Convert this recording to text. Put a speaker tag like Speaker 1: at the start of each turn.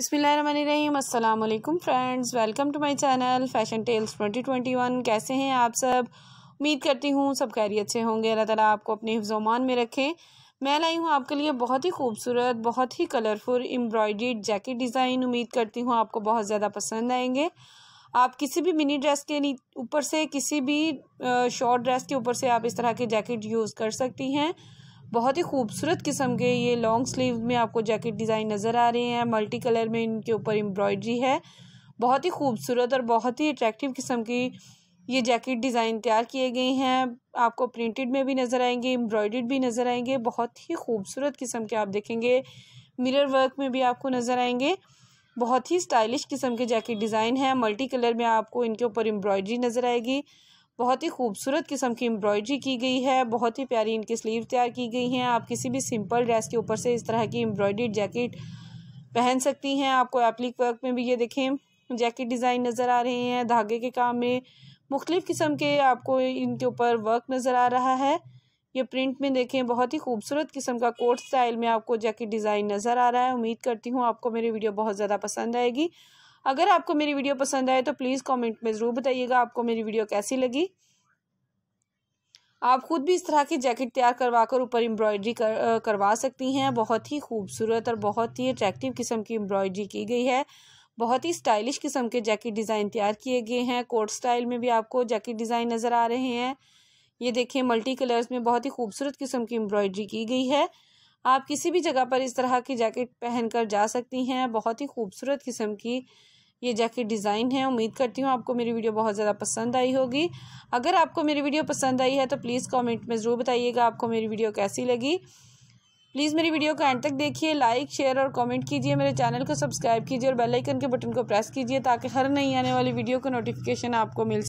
Speaker 1: अस्सलाम वालेकुम friends welcome to my channel Fashion Tales 2021 कैसे हैं आप सब उम्मीद करती हूँ सब खैरियत से होंगे अल्लाह ताला आपको अपने हिफ्जोमान में रखें मैं लाई हूँ आपके लिए बहुत ही खूबसूरत बहुत ही कलरफुल एम्ब्रॉयड जैकेट डिज़ाइन उम्मीद करती हूँ आपको बहुत ज़्यादा पसंद आएंगे आप किसी भी मिनी ड्रेस के ऊपर से किसी भी शॉर्ट ड्रेस के ऊपर से आप इस तरह के जैकेट यूज़ कर सकती हैं बहुत ही खूबसूरत किस्म के ये लॉन्ग स्लीव में आपको जैकेट डिज़ाइन नज़र आ रहे हैं मल्टी कलर में इनके ऊपर एम्ब्रॉयडरी है बहुत ही खूबसूरत और बहुत ही अट्रैक्टिव किस्म की ये जैकेट डिज़ाइन तैयार किए गए हैं आपको प्रिंटेड में भी नज़र आएंगे एम्ब्रॉयड भी नज़र आएंगे बहुत ही खूबसूरत किस्म के आप देखेंगे मिरर वर्क में भी आपको नज़र आएंगे बहुत ही स्टाइलिश किस्म के जैकेट डिज़ाइन है मल्टी कलर में आपको इनके ऊपर एम्ब्रॉयडरी नज़र आएगी बहुत ही खूबसूरत किस्म की एम्ब्रॉयडरी की गई है बहुत ही प्यारी इनकी स्लीव तैयार की गई हैं आप किसी भी सिंपल ड्रेस के ऊपर से इस तरह की एम्ब्रॉयडरी जैकेट पहन सकती हैं आपको एप्लिक वर्क में भी ये देखें जैकेट डिज़ाइन नज़र आ रहे हैं धागे के काम में मुख्तलिफ़ किस्म के आपको इनके ऊपर वर्क नज़र आ रहा है ये प्रिंट में देखें बहुत ही खूबसूरत किस्म का कोट स्टाइल में आपको जैकेट डिज़ाइन नज़र आ रहा है उम्मीद करती हूँ आपको मेरी वीडियो बहुत ज़्यादा पसंद आएगी अगर आपको मेरी वीडियो पसंद आए तो प्लीज़ कमेंट में ज़रूर बताइएगा आपको मेरी वीडियो कैसी लगी आप खुद भी इस तरह की जैकेट तैयार करवा कर ऊपर एम्ब्रॉयडरी कर, करवा सकती हैं बहुत ही खूबसूरत और बहुत ही अट्रैक्टिव किस्म की एम्ब्रॉयडरी की गई है बहुत ही स्टाइलिश किस्म के जैकेट डिज़ाइन तैयार किए गए हैं कोट स्टाइल में भी आपको जैकेट डिज़ाइन नज़र आ रहे हैं ये देखिए मल्टी कलर्स में बहुत ही खूबसूरत किस्म की एम्ब्रॉयडरी की गई है आप किसी भी जगह पर इस तरह की जैकेट पहन कर जा सकती हैं बहुत ही खूबसूरत किस्म की ये जैकेट डिज़ाइन है उम्मीद करती हूँ आपको मेरी वीडियो बहुत ज़्यादा पसंद आई होगी अगर आपको मेरी वीडियो पसंद आई है तो प्लीज़ कमेंट में ज़रूर बताइएगा आपको मेरी वीडियो कैसी लगी प्लीज़ मेरी वीडियो को एंड तक देखिए लाइक शेयर और कमेंट कीजिए मेरे चैनल को सब्सक्राइब कीजिए और बेलाइकन के बटन को प्रेस कीजिए ताकि हर नई आने वाली वीडियो का नोटिफिकेशन आपको मिल